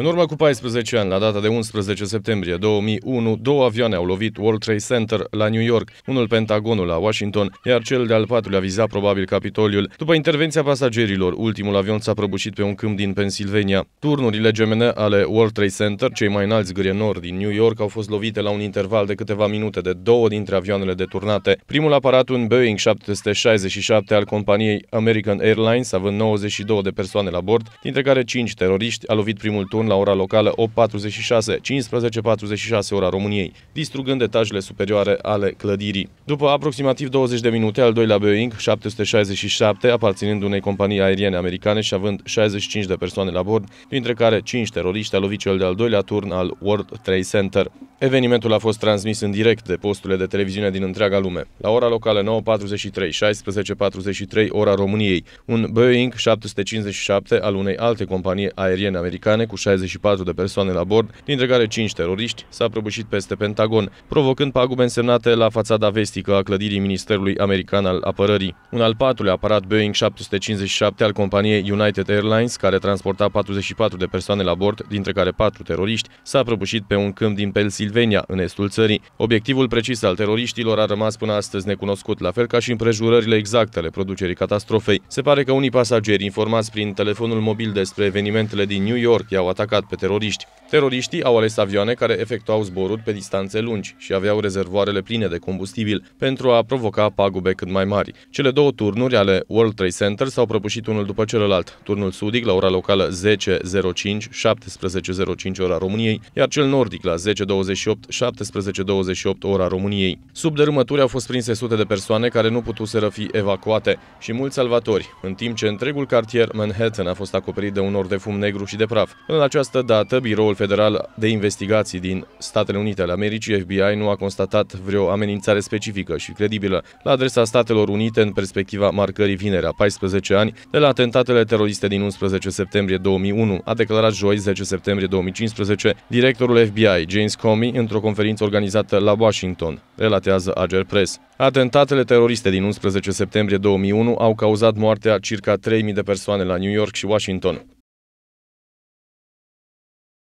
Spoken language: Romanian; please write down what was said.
În urmă cu 14 ani, la data de 11 septembrie 2001, două avioane au lovit World Trade Center la New York, unul Pentagonul la Washington, iar cel de-al patrulea viza probabil Capitoliul. După intervenția pasagerilor, ultimul avion s-a prăbușit pe un câmp din Pennsylvania. Turnurile gemene ale World Trade Center, cei mai înalți grenori din New York, au fost lovite la un interval de câteva minute de două dintre avioanele deturnate. Primul aparat, un Boeing 767 al companiei American Airlines, având 92 de persoane la bord, dintre care 5 teroriști, a lovit primul turn la ora locală 8.46, 15.46 ora României, distrugând etajele superioare ale clădirii. După aproximativ 20 de minute, al doilea Boeing 767, aparținând unei companii aeriene americane și având 65 de persoane la bord, dintre care 5 teroriști, a lovit cel de-al doilea turn al World Trade Center. Evenimentul a fost transmis în direct de posturile de televiziune din întreaga lume. La ora locală 9.43, 16.43 ora României, un Boeing 757 al unei alte companii aeriene americane cu 64 de persoane la bord, dintre care 5 teroriști, s-a prăbușit peste Pentagon, provocând pagube însemnate la fațada vestică a clădirii Ministerului American al Apărării. Un al patrulea aparat Boeing 757 al companiei United Airlines, care transporta 44 de persoane la bord, dintre care 4 teroriști, s-a prăbușit pe un câmp din Pennsylvania Transilvania, în estul țării. Obiectivul precis al teroriștilor a rămas până astăzi necunoscut, la fel ca și împrejurările exacte ale producerii catastrofei. Se pare că unii pasageri informați prin telefonul mobil despre evenimentele din New York i-au atacat pe teroriști. Teroriștii au ales avioane care efectuau zboruri pe distanțe lungi și aveau rezervoarele pline de combustibil pentru a provoca pagube cât mai mari. Cele două turnuri ale World Trade Center s-au prăbușit unul după celălalt, turnul sudic la ora locală 10.05, 17.05 ora României, iar cel nordic la 10.28, 17.28 ora României. Sub dărâmături au fost prinse sute de persoane care nu putuseră fi evacuate și mulți salvatori, în timp ce întregul cartier Manhattan a fost acoperit de un nor de fum negru și de praf. În această dată, biroul Federal de Investigații din Statele Unite ale Americii, FBI, nu a constatat vreo amenințare specifică și credibilă la adresa Statelor Unite în perspectiva marcării vinerea 14 ani de la atentatele teroriste din 11 septembrie 2001, a declarat joi 10 septembrie 2015 directorul FBI James Comey într-o conferință organizată la Washington, relatează Ager Press. Atentatele teroriste din 11 septembrie 2001 au cauzat moartea circa 3.000 de persoane la New York și Washington.